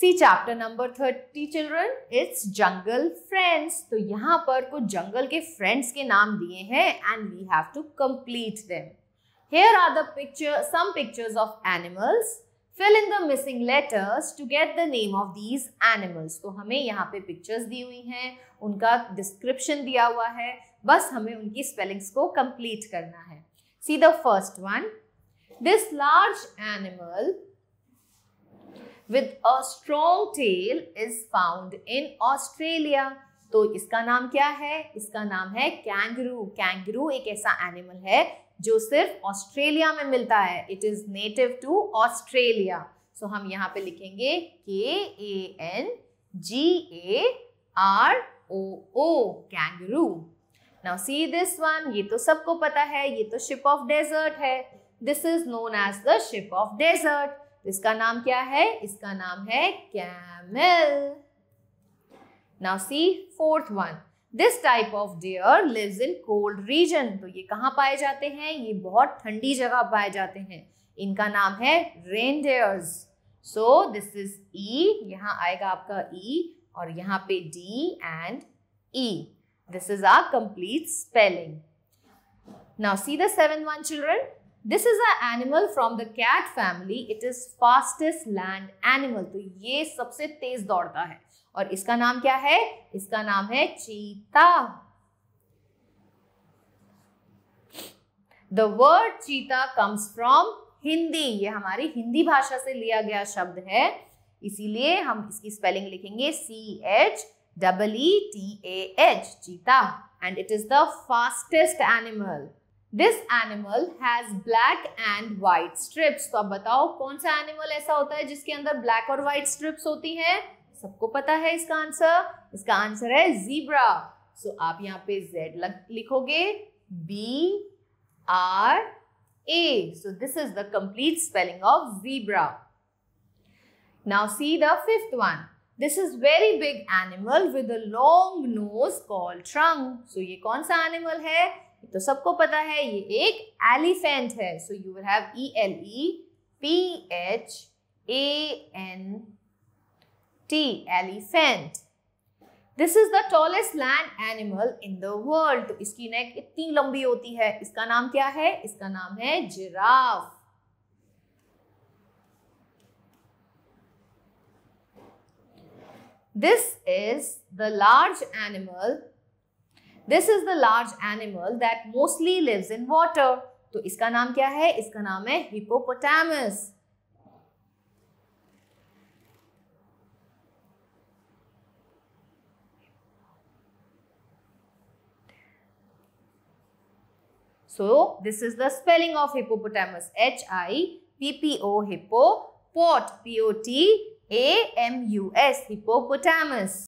C chapter number thirty children it's jungle friends तो यहाँ पर कुछ जंगल के फ्रेंड्स के नाम दिए हैं and we have to complete them here are the picture some pictures of animals fill in the missing letters to get the name of these animals तो हमें यहाँ पे पिक्चर्स दी हुई हैं उनका डिस्क्रिप्शन दिया हुआ है बस हमें उनकी स्पेलिंग्स को कंप्लीट करना है see the first one this large animal with a strong tail is found in Australia तो इसका नाम क्या है इसका नाम है कैंगरू कैंगरू एक ऐसा एनिमल है जो सिर्फ ऑस्ट्रेलिया में मिलता है it is native to Australia so हम यहाँ पे लिखेंगे K A N G A R O O kangaroo now see this one ये तो सबको पता है ये तो शिप ऑफ डेजर्ट है this is known as the ship of desert तो इसका नाम क्या है इसका नाम है camel now see fourth one this type of deer lives in cold region तो ये कहाँ पाए जाते हैं ये बहुत ठंडी जगह पाए जाते हैं इनका नाम है reindeers so this is E यहाँ आएगा आपका ई e, और यहाँ पे D and E this is our complete spelling now see the seven one children this is a animal from the cat family it is fastest land animal तो ये सबसे तेज दौड़ता है और इसका नाम क्या है इसका नाम है cheetah the word cheetah comes from Hindi ये हमारी हिंदी भाषा से लिया गया शब्द है इसीलिए हम इसकी स्पेलिंग लिखेंगे C H double E T H cheetah and it is the fastest animal this animal has black and white stripes तो आप बताओ कौन सा एनिमल ऐसा होता है जिसके अंदर ब्लैक और व्हाइट स्ट्रिप्स होती हैं सबको पता है इसका आंसर इसका आंसर है जीब्रा सो so, आप यहाँ पे जेड लिखोगे B R A so this is the complete spelling of zebra now see the fifth one this is very big animal with a long nose call trunk so ये कौन सा animal है तो सबको पता है ये एक एलिफेंट है so you will have E L E P H A N T elephant this is the tallest land animal in the world तो इसकी नेक इतनी लंबी होती है इसका नाम क्या है इसका नाम है giraffe This is the large animal this is the large animal that mostly lives in water तो इसका नाम क्या है इसका नाम है hippopotamus So this is the spelling of hippopotamus. H I P P O hippo pot P O T A M U S hippopotamus.